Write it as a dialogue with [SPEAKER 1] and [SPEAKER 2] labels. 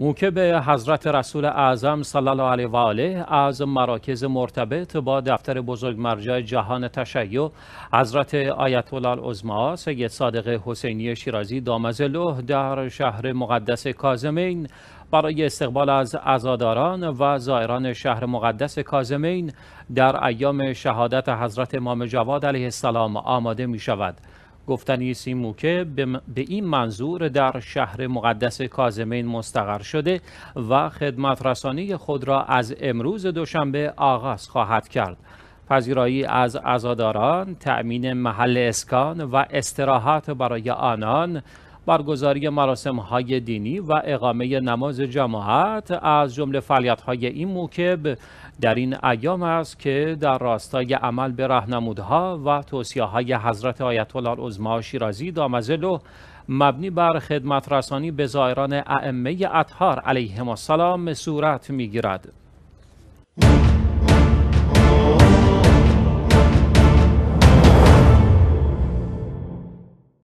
[SPEAKER 1] موکب حضرت رسول اعظم صلی الله علیه و آله از مراکز مرتبط با دفتر بزرگ مرجع جهان تشیع حضرت آیت الله العظما سید صادق حسینی شیرازی دامزلوه در شهر مقدس کازمین برای استقبال از عزاداران و زائران شهر مقدس کازمین در ایام شهادت حضرت امام جواد علیه السلام آماده می شود. گفتنی سیموکه به این منظور در شهر مقدس کازمین مستقر شده و خدمت رسانی خود را از امروز دوشنبه آغاز خواهد کرد. پذیرایی از ازاداران، تأمین محل اسکان و استراحت برای آنان، برگزاری مراسم های دینی و اقامه نماز جماعت از جمله فعالیت های این موکب در این ایام است که در راستای عمل به رهنمودها و توصیه های حضرت آیت الله العظما شیرازی دامزلو مبنی بر خدمت رسانی به زائران ائمه اطهار علیهم السلام صورت گیرد